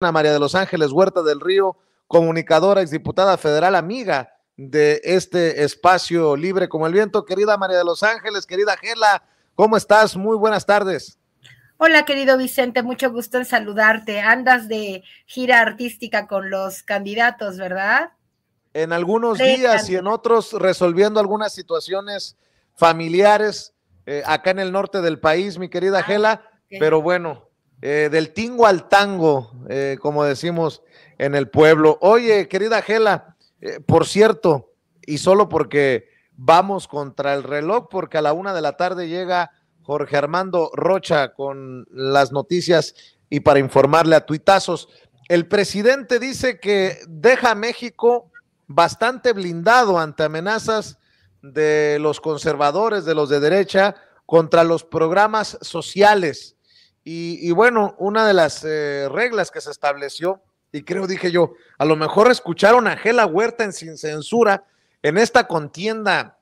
María de Los Ángeles Huerta del Río, comunicadora, exdiputada federal, amiga de este espacio libre como el viento. Querida María de Los Ángeles, querida Gela, ¿cómo estás? Muy buenas tardes. Hola, querido Vicente, mucho gusto en saludarte. Andas de gira artística con los candidatos, ¿verdad? En algunos días y en otros resolviendo algunas situaciones familiares eh, acá en el norte del país, mi querida ah, Gela, pero bueno, eh, del tingo al tango, eh, como decimos en el pueblo. Oye, querida Gela, eh, por cierto, y solo porque vamos contra el reloj, porque a la una de la tarde llega Jorge Armando Rocha con las noticias y para informarle a tuitazos. El presidente dice que deja a México bastante blindado ante amenazas de los conservadores, de los de derecha, contra los programas sociales y, bueno, una de las eh, reglas que se estableció, y creo, dije yo, a lo mejor escucharon a Gela Huerta en Sin Censura en esta contienda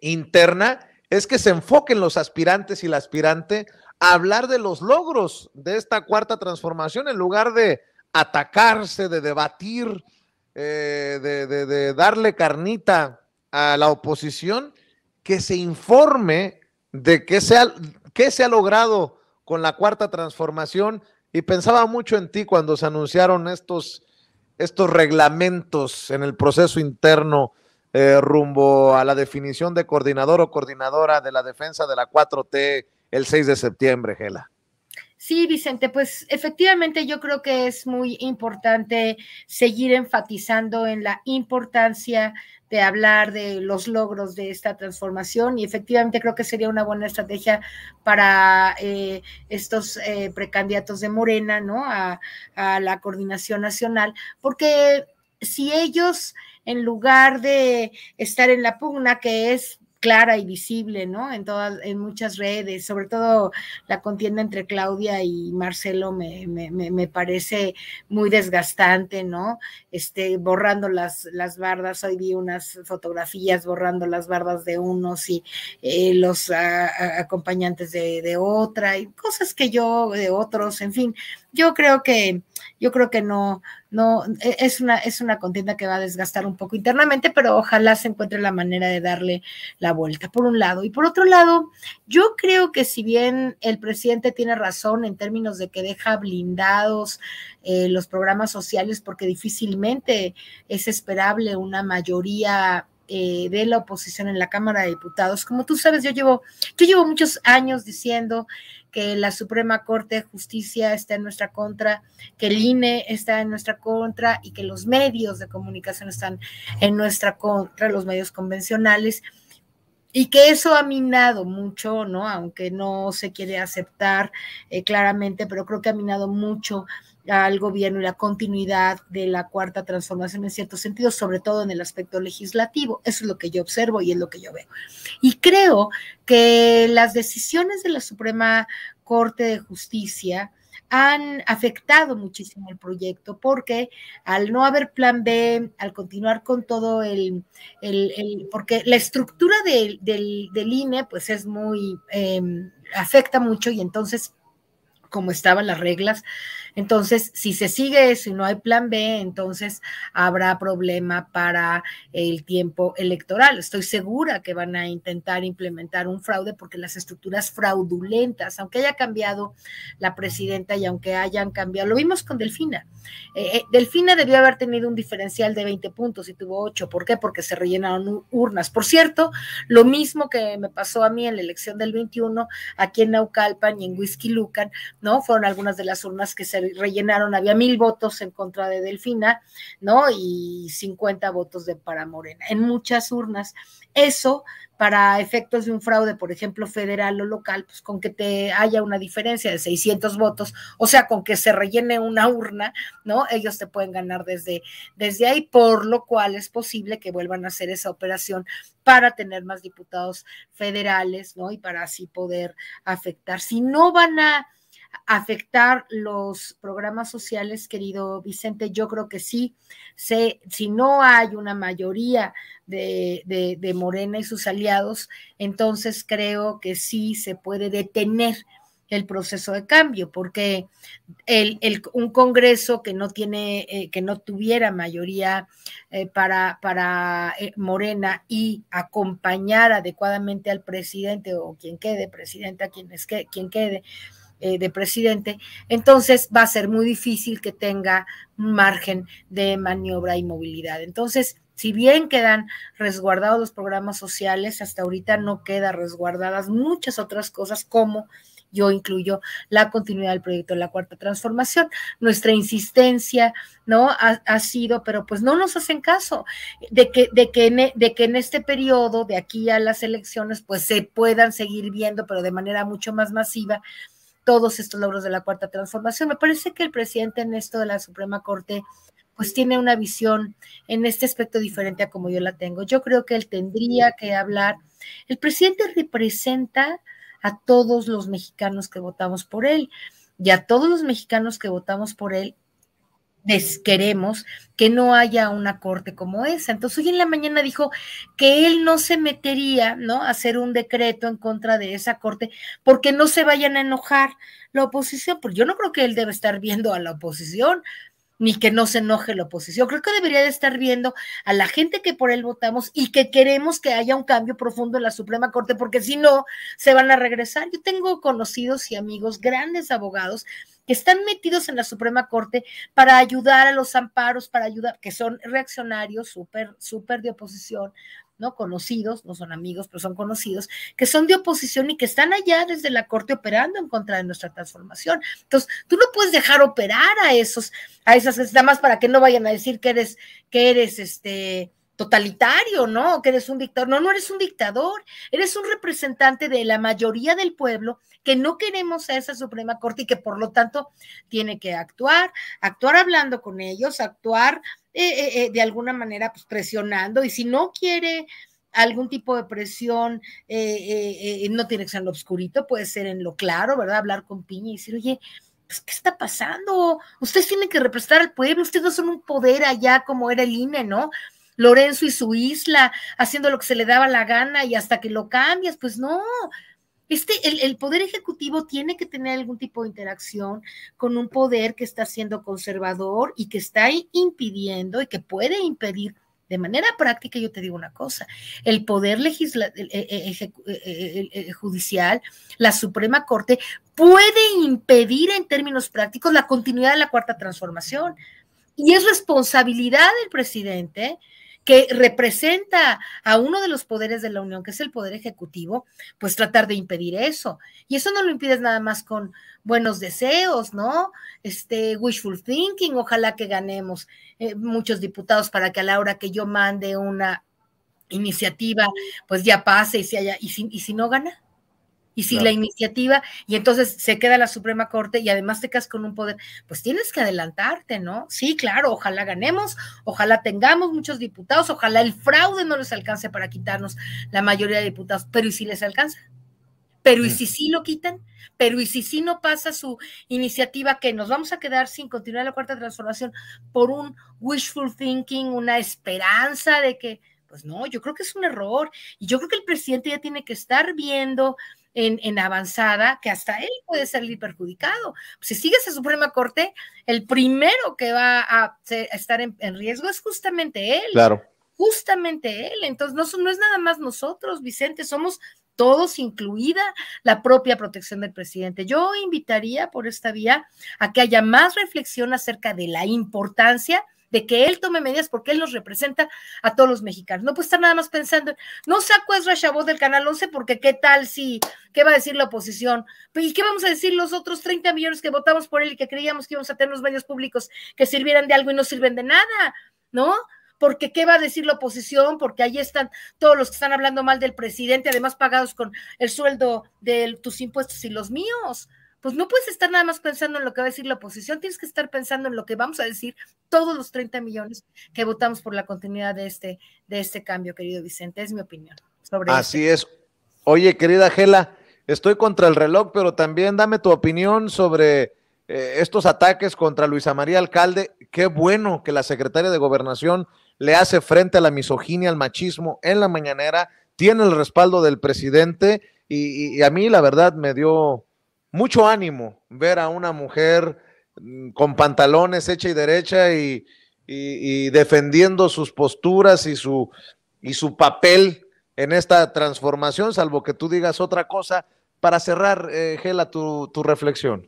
interna, es que se enfoquen los aspirantes y la aspirante a hablar de los logros de esta cuarta transformación en lugar de atacarse, de debatir, eh, de, darle carnita a la oposición, que se informe de qué se qué se ha logrado con la cuarta transformación y pensaba mucho en ti cuando se anunciaron estos, estos reglamentos en el proceso interno eh, rumbo a la definición de coordinador o coordinadora de la defensa de la 4T el 6 de septiembre, Gela. Sí, Vicente, pues efectivamente yo creo que es muy importante seguir enfatizando en la importancia de hablar de los logros de esta transformación y efectivamente creo que sería una buena estrategia para eh, estos eh, precandidatos de Morena, ¿no? a la coordinación nacional, porque si ellos en lugar de estar en la pugna, que es clara y visible, ¿no? En todas, en muchas redes, sobre todo la contienda entre Claudia y Marcelo me, me, me parece muy desgastante, ¿no? Este, borrando las, las bardas, hoy vi unas fotografías borrando las bardas de unos y eh, los ah, ah, acompañantes de, de otra, y cosas que yo, de otros, en fin, yo creo que yo creo que no, no, e-, es una, es una contienda que va a desgastar un poco internamente, pero ojalá se encuentre la manera de darle la vuelta, por un lado. Y por otro lado, yo creo que si bien el presidente tiene razón en términos de que deja blindados eh, los programas sociales, porque difícilmente es esperable una mayoría eh, de la oposición en la Cámara de Diputados. Como tú sabes, yo llevo, yo llevo muchos años diciendo que la Suprema Corte de Justicia está en nuestra contra, que el INE está en nuestra contra y que los medios de comunicación están en nuestra contra, los medios convencionales y que eso ha minado mucho, ¿no? Aunque no se quiere aceptar eh, claramente, pero creo que ha minado mucho al gobierno y la continuidad de la cuarta transformación en cierto sentido, sobre todo en el aspecto legislativo. Eso es lo que yo observo y es lo que yo veo. Y creo que las decisiones de la Suprema Corte de Justicia han afectado muchísimo el proyecto porque al no haber plan B, al continuar con todo el, porque la estructura del, del, INE pues es muy, em, afecta mucho y entonces como estaban las reglas. Entonces, si se sigue eso y no hay plan B, entonces habrá problema para el tiempo electoral. Estoy segura que van a intentar implementar un fraude porque las estructuras fraudulentas, aunque haya cambiado la presidenta y aunque hayan cambiado, lo vimos con Delfina. Eh, eh, Delfina debió haber tenido un diferencial de 20 puntos y tuvo 8. ¿Por qué? Porque se rellenaron urnas. Por cierto, lo mismo que me pasó a mí en la elección del 21, aquí en Naucalpan y en Lucan ¿no? Fueron algunas de las urnas que se rellenaron, había mil votos en contra de Delfina, ¿no? Y 50 votos de para Morena, en muchas urnas. Eso, para efectos de un fraude, por ejemplo, federal o local, pues con que te haya una diferencia de 600 votos, o sea, con que se rellene una urna, ¿no? Ellos te pueden ganar desde, desde ahí, por lo cual es posible que vuelvan a hacer esa operación para tener más diputados federales, ¿no? Y para así poder afectar. Si no van a afectar los programas sociales, querido Vicente? Yo creo que sí. si no hay una mayoría de, Morena y sus aliados, entonces creo que sí se puede detener el proceso de cambio, porque el, un Congreso que no tiene, eh, que no tuviera mayoría eh, para, para eh, Morena y acompañar adecuadamente al presidente o quien quede, presidente a que, quien quede, eh, de presidente, entonces va a ser muy difícil que tenga margen de maniobra y movilidad. Entonces, si bien quedan resguardados los programas sociales, hasta ahorita no quedan resguardadas muchas otras cosas como yo incluyo la continuidad del proyecto de la cuarta transformación. Nuestra insistencia, ¿no? Ha, sido, pero pues no nos hacen caso de que, de, que e, de que en este periodo, de aquí a las elecciones, pues se puedan seguir viendo, pero de manera mucho más masiva, todos estos logros de la cuarta transformación. Me parece que el presidente en esto de la Suprema Corte pues tiene una visión en este aspecto diferente a como yo la tengo. Yo creo que él tendría que hablar. El presidente representa a todos los mexicanos que votamos por él y a todos los mexicanos que votamos por él queremos que no haya una corte como esa. Entonces hoy en la mañana dijo que él no se metería, ¿no? A hacer un decreto en contra de esa corte porque no se vayan a enojar la oposición, porque yo no creo que él debe estar viendo a la oposición, ni que no se enoje la oposición. Creo que debería de estar viendo a la gente que por él votamos y que queremos que haya un cambio profundo en la Suprema Corte, porque si no, se van a regresar. Yo tengo conocidos y amigos, grandes abogados, que están metidos en la Suprema Corte para ayudar a los amparos, para ayudar, que son reaccionarios, súper, súper de oposición, ¿no? Conocidos, no son amigos, pero son conocidos, que son de oposición y que están allá desde la corte operando en contra de nuestra transformación. Entonces, tú no puedes dejar operar a esos, a esas, nada más para que no vayan a decir que eres, que eres este totalitario, ¿no? Que eres un dictador. No, no eres un dictador, eres un representante de la mayoría del pueblo que no queremos a esa Suprema Corte y que por lo tanto tiene que actuar, actuar hablando con ellos, actuar eh, eh, eh, de alguna manera pues, presionando y si no quiere algún tipo de presión, no tiene que ser en lo oscurito, puede ser en lo claro, ¿verdad? Hablar con Piña y decir, oye, pues, ¿qué está pasando? Ustedes tienen que representar al pueblo, ustedes no son un poder allá como era el INE, ¿no? Lorenzo y su isla, haciendo lo que se le daba la gana y hasta que lo cambias, pues no. Este, el, poder ejecutivo tiene que tener algún tipo de interacción con un poder que está siendo conservador y que está impidiendo y que puede impedir. De manera práctica, yo te digo una cosa, el poder judicial, la Suprema Corte, puede impedir en términos prácticos la continuidad de la cuarta transformación. Y es responsabilidad del presidente que representa a uno de los poderes de la Unión, que es el poder ejecutivo, pues tratar de impedir eso. Y eso no lo impides nada más con buenos deseos, ¿no? Este wishful thinking, ojalá que ganemos eh, muchos diputados para que a la hora que yo mande una iniciativa, pues ya pase y haya, y y si no gana. Y si la iniciativa, y entonces se queda la Suprema Corte y además te quedas con un poder, pues tienes que adelantarte, ¿no? Sí, claro, ojalá ganemos, ojalá tengamos muchos diputados, ojalá el fraude no les alcance para quitarnos la mayoría de diputados, pero ¿y si les alcanza? Pero ¿y si sí lo quitan? Pero ¿y si sí no pasa su iniciativa que nos vamos a quedar sin continuar la cuarta transformación por un wishful thinking, una esperanza de que, pues no, yo creo que es un error. Y yo creo que el presidente ya tiene que estar viendo en, avanzada, que hasta él puede salir perjudicado. Si sigue esa Suprema Corte, el primero que va a, estar en, riesgo es justamente él. Claro. Justamente él. Entonces, no, no es nada más nosotros, Vicente, somos todos, incluida la propia protección del presidente. Yo invitaría por esta vía a que haya más reflexión acerca de la importancia de que él tome medidas porque él nos representa a todos los mexicanos. No puede estar nada más pensando, no saco a Ezra Chabot del Canal 11 porque qué tal si, qué va a decir la oposición, pues, y qué vamos a decir los otros 30 millones que votamos por él y que creíamos que íbamos a tener los medios públicos que sirvieran de algo y no sirven de nada, ¿no? porque qué va a decir la oposición, porque ahí están todos los que están hablando mal del presidente, además pagados con el sueldo de tus impuestos y los míos pues no puedes estar nada más pensando en lo que va a decir la oposición, tienes que estar pensando en lo que vamos a decir todos los 30 millones que votamos por la continuidad de este, de este cambio, querido Vicente, es mi opinión. Sobre Así es. Oye, querida Gela, estoy contra el reloj, pero también dame tu opinión sobre eh, estos ataques contra Luisa María Alcalde. Qué bueno que la secretaria de Gobernación le hace frente a la misoginia, al machismo en la mañanera, tiene el respaldo del presidente y a mí la verdad me dio mucho ánimo ver a una mujer mm, con pantalones hecha y derecha y, defendiendo sus posturas y su, y su papel en esta transformación, salvo que tú digas otra cosa. Para cerrar, eh, Gela, tu, tu reflexión.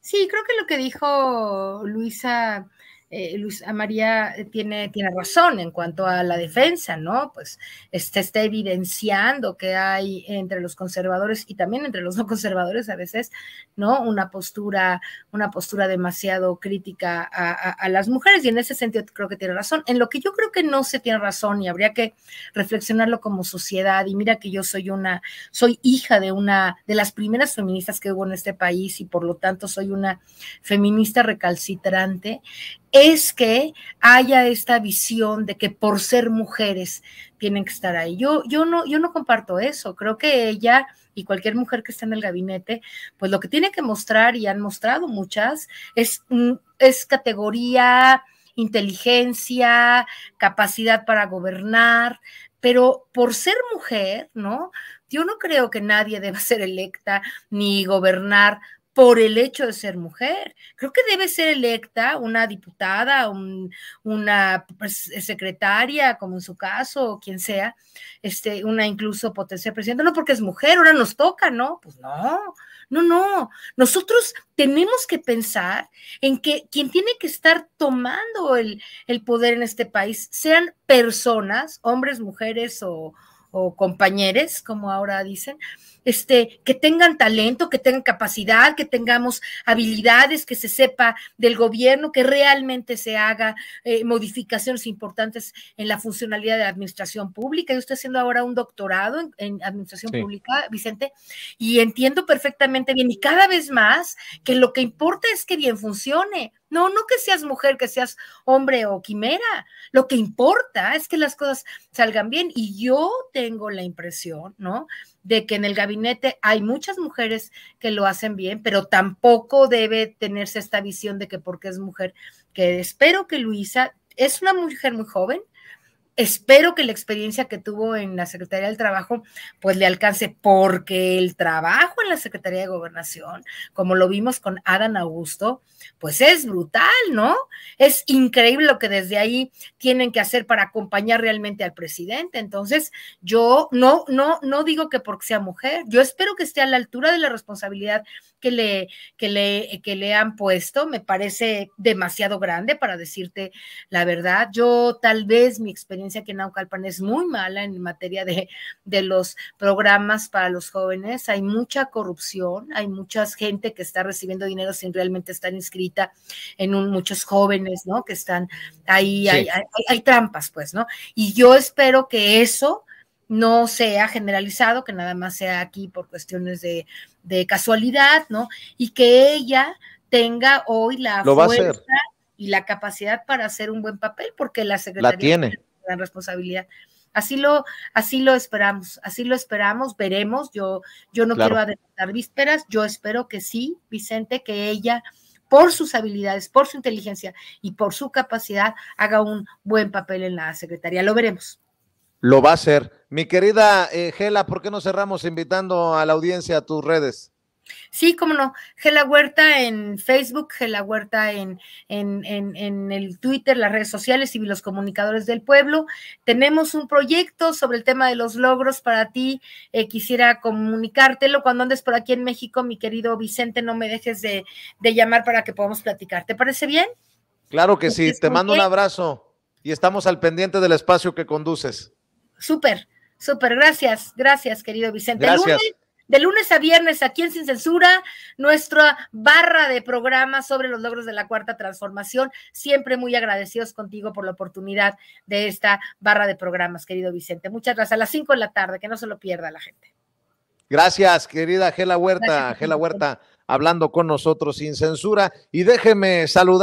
Sí, creo que lo que dijo Luisa eh, ah, María eh, tiene, tiene razón en cuanto a la defensa, ¿no? Pues este, está evidenciando que hay entre los conservadores y también entre los no conservadores a veces, ¿no? Una postura, una postura demasiado crítica a, a las mujeres y en ese sentido creo que tiene razón. En lo que yo creo que no se tiene razón y habría que reflexionarlo como sociedad y mira que yo soy una, soy hija de una, de las primeras feministas que hubo en este país y por lo tanto soy una feminista recalcitrante, es que haya esta visión de que por ser mujeres tienen que estar ahí. Yo, yo, no, yo no comparto eso. Creo que ella y cualquier mujer que está en el gabinete, pues lo que tiene que mostrar, y han mostrado muchas, es, mm, es categoría, inteligencia, capacidad para gobernar, pero por ser mujer, ¿no? Yo no creo que nadie deba ser electa ni gobernar por el hecho de ser mujer. Creo que debe ser electa una diputada, una pues, secretaria, como en su caso, o quien sea, este, una incluso potencial presidenta, no porque es mujer, ahora nos toca, ¿no? Pues no, no, no. Nosotros tenemos que pensar en que quien tiene que estar tomando el, poder en este país sean personas, hombres, mujeres o, o compañeros, como ahora dicen, este, que tengan talento, que tengan capacidad, que tengamos habilidades, que se sepa del gobierno, que realmente se haga eh, modificaciones importantes en la funcionalidad de la administración pública. Yo estoy haciendo ahora un doctorado en, administración pública, Vicente, y entiendo perfectamente bien, y cada vez más, que lo que importa es que bien funcione. No, no que seas mujer, que seas hombre o quimera. Lo que importa es que las cosas salgan bien. Y yo tengo la impresión, ¿no? de que en el gabinete hay muchas mujeres que lo hacen bien, pero tampoco debe tenerse esta visión de que porque es mujer, que espero que Luisa es una mujer muy joven, espero que la experiencia que tuvo en la Secretaría del Trabajo pues le alcance, porque el trabajo en la Secretaría de Gobernación, como lo vimos con Adán Augusto, pues es brutal, ¿no? Es increíble lo que desde ahí tienen que hacer para acompañar realmente al presidente. Entonces, yo no, no, no digo que porque sea mujer, yo espero que esté a la altura de la responsabilidad que le, que le, que le han puesto. Me parece demasiado grande para decirte la verdad. Yo tal vez mi experiencia que en Naucalpan es muy mala en materia de, de los programas para los jóvenes. Hay mucha corrupción, hay mucha gente que está recibiendo dinero sin realmente estar inscrita en un, muchos jóvenes, ¿no? Que están ahí, hay, trampas, pues, ¿no? Y yo espero que eso no sea generalizado, que nada más sea aquí por cuestiones de, casualidad, ¿no? Y que ella tenga hoy la fuerza y la capacidad para hacer un buen papel, porque la Secretaría la tiene gran responsabilidad. Así lo, así lo esperamos, así lo esperamos, veremos. Yo, yo no quiero adelantar vísperas, yo espero que sí, Vicente, que ella por sus habilidades, por su inteligencia y por su capacidad, haga un buen papel en la Secretaría. Lo veremos. Lo va a hacer. Mi querida eh, Gela, ¿por qué no cerramos invitando a la audiencia a tus redes? Sí, cómo no. Gela Huerta en Facebook, Gela Huerta en, en, en, el Twitter, las redes sociales y los comunicadores del pueblo. Tenemos un proyecto sobre el tema de los logros para ti. Eh, quisiera comunicártelo cuando andes por aquí en México, mi querido Vicente. No me dejes de, de llamar para que podamos platicar. ¿Te parece bien? Claro que pues sí. Te mando un abrazo y estamos al pendiente del espacio que conduces. Súper, súper. Gracias, gracias, querido Vicente. Gracias. De lunes a viernes, aquí en Sin Censura, nuestra barra de programas sobre los logros de la cuarta transformación. Siempre muy agradecidos contigo por la oportunidad de esta barra de programas, querido Vicente. Muchas gracias. A las 5 de la tarde, que no se lo pierda la gente. Gracias, querida Gela Huerta. Gela Huerta, hablando con nosotros sin censura. Y déjeme saludar.